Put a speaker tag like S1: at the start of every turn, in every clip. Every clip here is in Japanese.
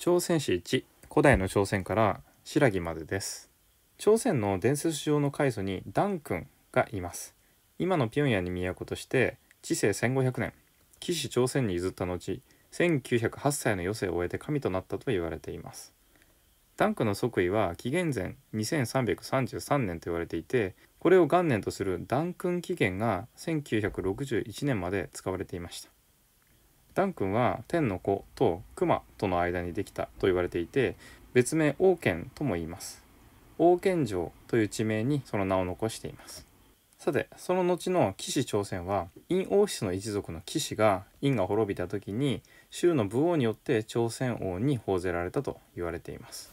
S1: 朝鮮史1古代の朝鮮から白木までです朝鮮の伝説上の開祖にダン君がいます今のピョンヤンに都として治世1500年騎士朝鮮に譲った後1908歳の余生を終えて神となったと言われていますダンクの即位は紀元前2333年と言われていてこれを元年とするダン君紀元が1961年まで使われていましたダン君は天の子と熊との間にできたと言われていて別名王権とも言います王権城という地名にその名を残していますさてその後の騎士朝鮮は陰王室の一族の騎士が陰が滅びた時に州の武王によって朝鮮王に奉ぜられたと言われています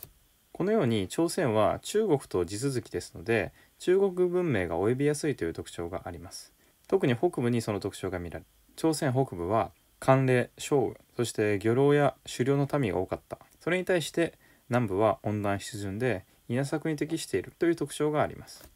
S1: このように朝鮮は中国と地続きですので中国文明が及びやすいという特徴があります特に北部にその特徴が見られ朝鮮北部は寒冷少雨そして漁労や狩猟の民が多かったそれに対して南部は温暖湿潤で稲作に適しているという特徴があります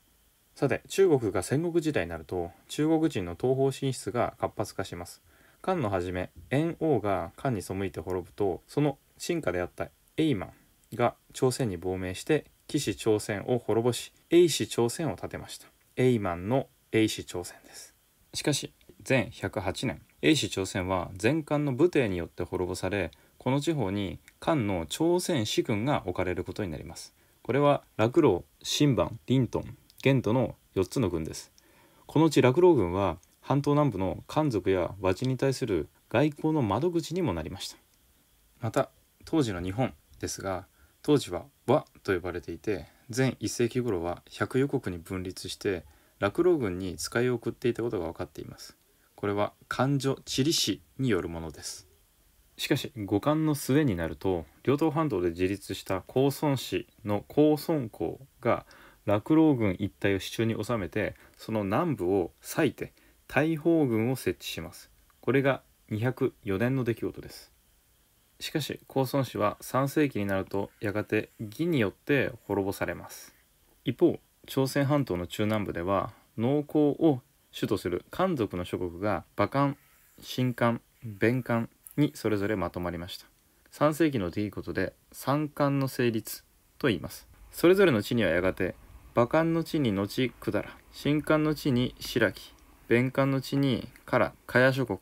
S1: さて中国が戦国時代になると中国人の東方進出が活発化します漢の初め燕王が漢に背いて滅ぶとその進化であったエイマンが朝鮮に亡命して騎士朝鮮を滅ぼし英氏朝鮮を建てましたマンの英氏朝鮮ですしかし全108年英氏朝鮮は前漢の武帝によって滅ぼされこの地方に漢の朝鮮使軍が置かれることになりますこれは楽老新番林ン玄都の4つの軍ですこのうち楽老軍は半島南部の漢族や和地に対する外交の窓口にもなりましたまた当時の日本ですが当時は和と呼ばれていて全1世紀頃は百余国に分立して楽老軍に使いを送っていたことが分かっていますこれは感情地理史によるものですしかし五感の末になると両党半島で自立した高孫氏の高孫公が落老軍一帯を手中に収めてその南部を割いて大砲軍を設置しますこれが204年の出来事ですしかし高孫氏は3世紀になるとやがて義によって滅ぼされます一方朝鮮半島の中南部では農耕を主とする漢族の諸国が馬漢新漢弁漢にそれぞれまとまりました3世紀の出来事で三漢の成立と言いますそれぞれの地にはやがて馬漢の地に後百済新漢の地に白木弁漢の地に唐加谷諸国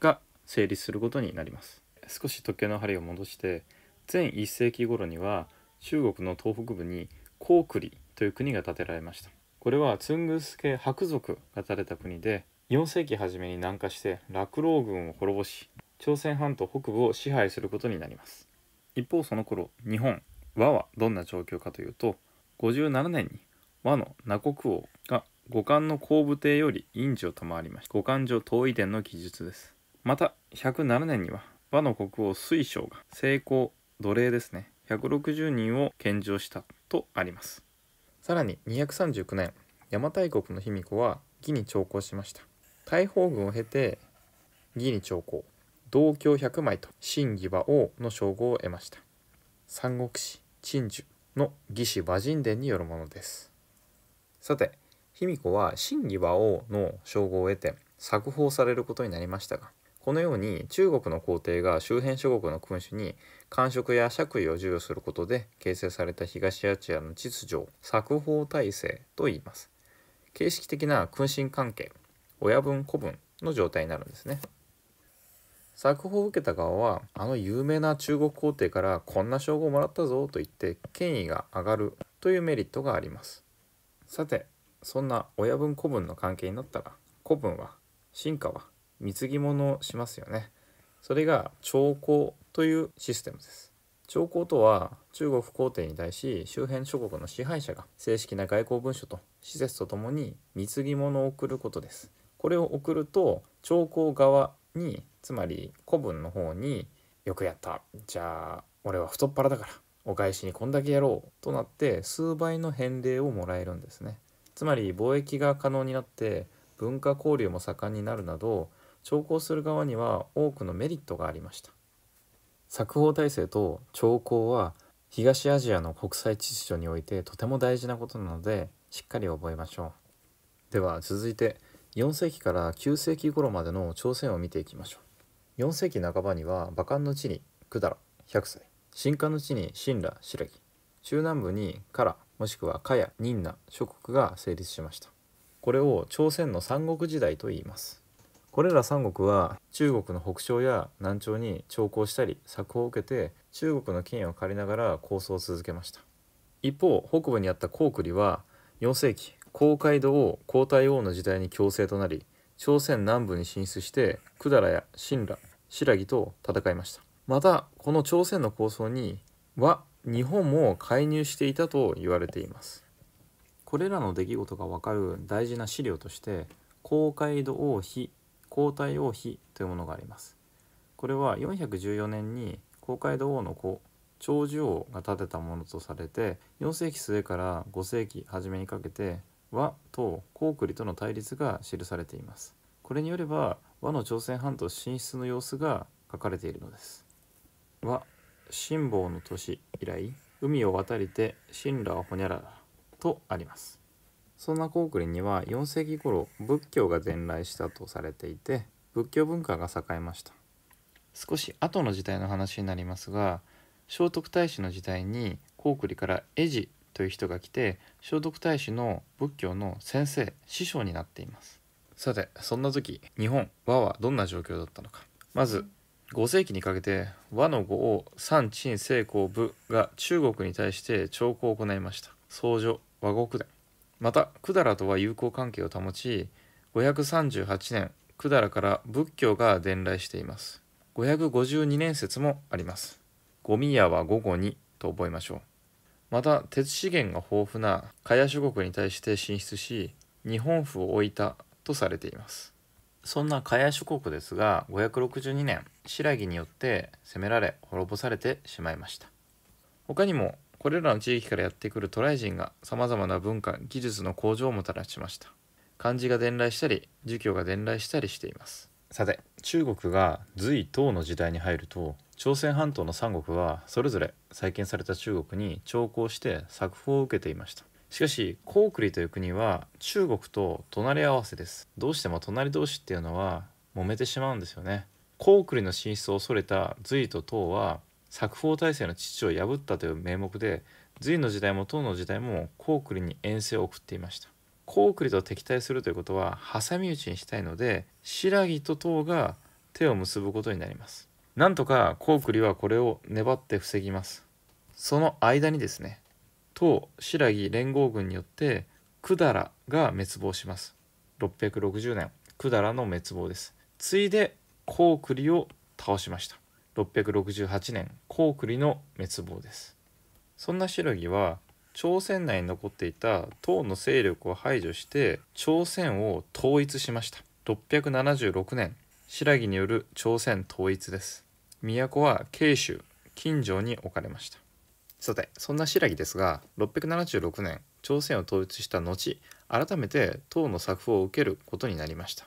S1: が成立することになります少し時計の針を戻して前1世紀頃には中国の東北部に高句麗という国が建てられましたこれはツングス系白族が建てた国で4世紀初めに南下して落老軍を滅ぼし朝鮮半島北部を支配することになります一方その頃日本和はどんな状況かというと57年に和の名国王が五冠の後部帝より院寺を賜りました五冠城遠い伝の記述ですまた107年には和の国王水晶が成功奴隷ですね160人を献上したとありますさらに239年邪馬台国の卑弥呼は魏に徴工しました大砲軍を経て魏に徴工同鏡100枚と真偽馬王の称号を得ました三国志陳寿の義士馬神殿によるものですさて卑弥呼は真偽馬王の称号を得て作法されることになりましたがこのように中国の皇帝が周辺諸国の君主に官職や爵位を授与することで形成された東アジアの秩序を作法体制と言います形式的な君臣関係親分子分の状態になるんですね作法を受けた側はあの有名な中国皇帝からこんな称号をもらったぞと言って権威が上がるというメリットがありますさてそんな親分子分の関係になったら子分は進化は貢ぎ物しますよね。それが朝貢というシステムです。朝貢とは中国皇帝に対し周辺諸国の支配者が正式な外交文書と施設とともに貢ぎ物を送ることです。これを送ると朝貢側につまり古文の方によくやったじゃあ俺は太っ腹だからお返しにこんだけやろうとなって数倍の返礼をもらえるんですね。つまり貿易が可能になって文化交流も盛んになるなど調校する側には多くのメリットがありました作法体制と調校は東アジアの国際秩序においてとても大事なことなのでしっかり覚えましょうでは続いて4世紀から9世紀頃までの朝鮮を見ていきましょう4世紀半ばには馬漢の地に百済百歳新華の地に新羅白木中南部に唐もしくは華や仁那諸国が成立しましたこれを朝鮮の三国時代と言いますこれら三国は中国の北朝や南朝に朝貢したり策を受けて中国の権威を借りながら構想を続けました一方北部にあった高句麗は4世紀高海道王皇太王の時代に強制となり朝鮮南部に進出して百済や新羅新羅と戦いましたまたこの朝鮮の抗争には日本も介入していたと言われていますこれらの出来事がわかる大事な資料として「公海道王妃皇太王妃というものがありますこれは414年に公会堂王の子長寿王が建てたものとされて4世紀末から5世紀初めにかけて和と高句麗との対立が記されていますこれによれば和の朝鮮半島進出の様子が書かれているのです和辛抱の年以来海を渡りて神羅ほにゃららとありますそんなコ句クリには4世紀頃仏教が伝来したとされていて仏教文化が栄えました少し後の時代の話になりますが聖徳太子の時代にコ句クリから絵師という人が来て聖徳太子の仏教の先生師匠になっていますさてそんな時日本和はどんな状況だったのかまず5世紀にかけて和の語王三鎮聖功部が中国に対して朝貢を行いました僧侶和国伝また百済とは友好関係を保ち538年百済から仏教が伝来しています552年説もありますゴミ屋は午後にと覚えましょうまた鉄資源が豊富なカヤ諸国に対して進出し日本府を置いたとされていますそんなカヤ諸国ですが562年新羅によって攻められ滅ぼされてしまいました他にもこれらの地域からやってくる渡来人がさまざまな文化技術の向上をもたらしました漢字が伝来したり儒教が伝来したりしていますさて中国が隋唐の時代に入ると朝鮮半島の三国はそれぞれ再建された中国に朝貢して作法を受けていましたしかし高句麗という国は中国と隣り合わせですどうしても隣同士っていうのは揉めてしまうんですよね高句麗の進出を恐れた隋と唐は作法体制の父を破ったという名目で隋の時代も唐の時代も高リに遠征を送っていました高リと敵対するということは挟み撃ちにしたいので新羅と唐が手を結ぶことになりますなんとか高栗はこれを粘って防ぎますその間にですね唐新羅連合軍によって百済が滅亡します660年百済の滅亡ですついで高栗を倒しました668年高句麗の滅亡ですそんな白木は朝鮮内に残っていた唐の勢力を排除して朝鮮を統一しました676年白木による朝鮮統一です都は慶州近城に置かれましたさてそんな白木ですが676年朝鮮を統一した後改めて唐の作風を受けることになりました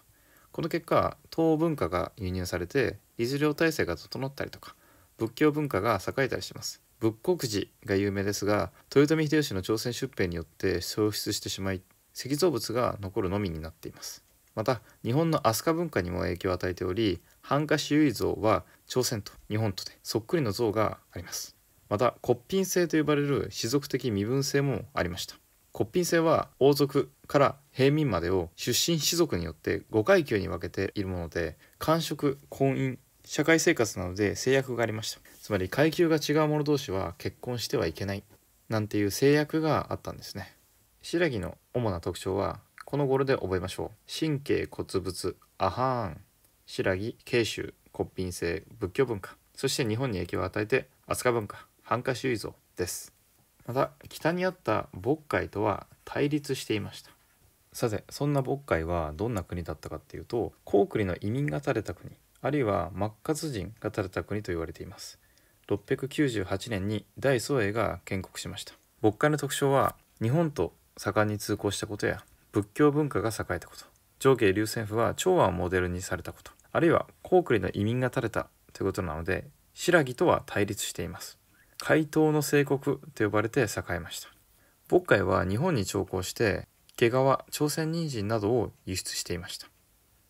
S1: この結果東欧文化が輸入されて律令体制が整ったりとか仏教文化が栄えたりします仏国寺が有名ですが豊臣秀吉の朝鮮出兵によって消失してしまい石造物が残るのみになっていますまた日本の飛鳥文化にも影響を与えており繁華市優像は朝鮮と日本とでそっくりの像がありますまた骨品性と呼ばれる士族的身分性もありました骨品制は王族から平民までを出身士族によって5階級に分けているもので官職婚姻社会生活などで制約がありましたつまり階級が違う者同士は結婚してはいけないなんていう制約があったんですね白木の主な特徴はこの頃で覚えましょう神経骨物アハーン白木慶州骨品性仏教文化そして日本に影響を与えて飛鳥文化繁華主義像ですまた北にあった渤海とは対立していましたさてそんな渤海はどんな国だったかっていうと高句麗の移民が垂れた国あるいは真っ活人が垂れた国と言われています698年に大宗英が建国しました渤海の特徴は日本と盛んに通行したことや仏教文化が栄えたこと上下流線譜は長安をモデルにされたことあるいは高句麗の移民が垂れたということなので新羅とは対立しています怪盗の聖国と呼ばれて栄えました。渤海は日本に調校して毛皮、朝鮮人参などを輸出していました。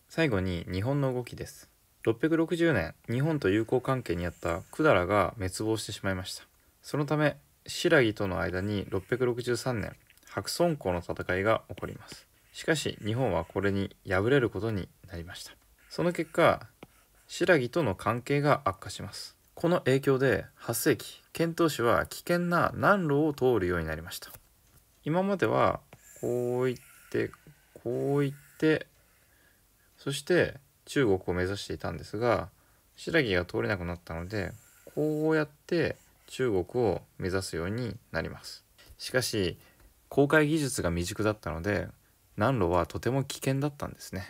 S1: 最後に日本の動きです。660年、日本と友好関係にあった百済が滅亡してしまいました。そのため、新羅との間に663年、白村江の戦いが起こります。しかし、日本はこれに敗れることになりました。その結果、新羅との関係が悪化します。この影響で8世紀遣唐使は危険な難路を通るようになりました今まではこう言ってこう言ってそして中国を目指していたんですが新羅が通れなくなったのでこうやって中国を目指すようになりますしかし航海技術が未熟だったので南路はとても危険だったんですね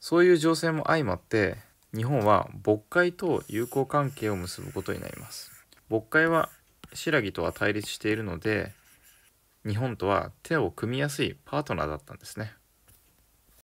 S1: そういう情勢も相まって日本は渤海と友好関係を結ぶことになります渤海は新羅とは対立しているので日本とは手を組みやすいパートナーだったんですね